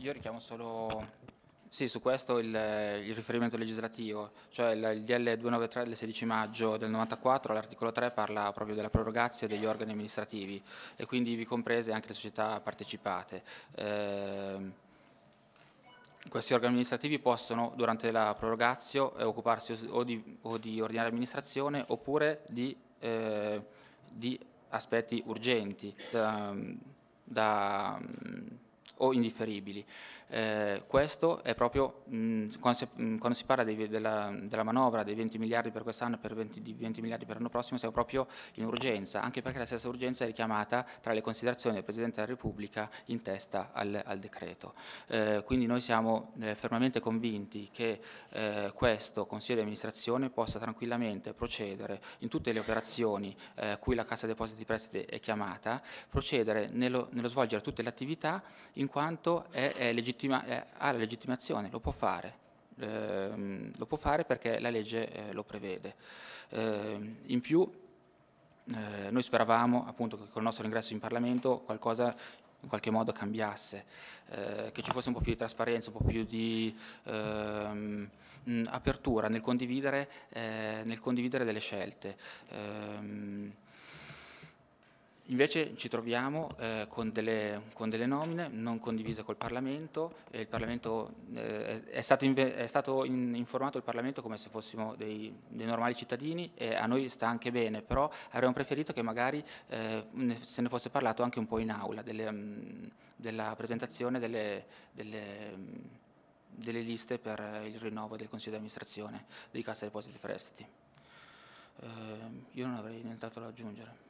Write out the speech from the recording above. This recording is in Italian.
io richiamo solo sì, su questo il, il riferimento legislativo, cioè il, il, DL 293 del 16 maggio del 94, l'articolo 3 parla proprio della prorogazia degli organi amministrativi e quindi vi comprese anche le società partecipate. Eh, questi organi amministrativi possono durante la prorogazio eh, occuparsi o di, o di, ordinaria amministrazione oppure di, eh, di aspetti urgenti da, da, o indifferibili. Eh, questo è proprio mh, mm, quando, si, mh, mm, quando, si, parla dei, della, della, manovra dei 20 miliardi per quest'anno e per 20, 20 miliardi per l'anno prossimo, siamo proprio in urgenza, anche perché la stessa urgenza è richiamata tra le considerazioni del Presidente della Repubblica in testa al, al decreto. Eh, quindi noi siamo eh, fermamente convinti che eh, questo Consiglio di amministrazione possa tranquillamente procedere in tutte le operazioni eh, cui la Cassa Depositi e Prestiti è chiamata, procedere nello, nello svolgere tutte le attività in quanto è, è legittima, è, ha la legittimazione, lo può fare. Eh, lo può fare perché la legge eh, lo prevede. Eh, in più, eh, noi speravamo appunto che col nostro ingresso in Parlamento qualcosa in qualche modo cambiasse, eh, che ci fosse un po' più di trasparenza, un po' più di ehm, apertura nel condividere, eh, nel condividere, delle scelte. Eh, Invece ci troviamo eh, con, delle, con, delle, nomine non condivise col Parlamento, Parlamento eh, è stato, in, è stato in, informato il Parlamento come se fossimo dei, dei, normali cittadini e a noi sta anche bene, però avremmo preferito che magari eh, ne, se ne fosse parlato anche un po' in aula delle, mh, mm, della presentazione delle, delle mh, mm, delle liste per il rinnovo del Consiglio di amministrazione di Cassa Depositi e Prestiti. Eh, io non avrei nient'altro da aggiungere.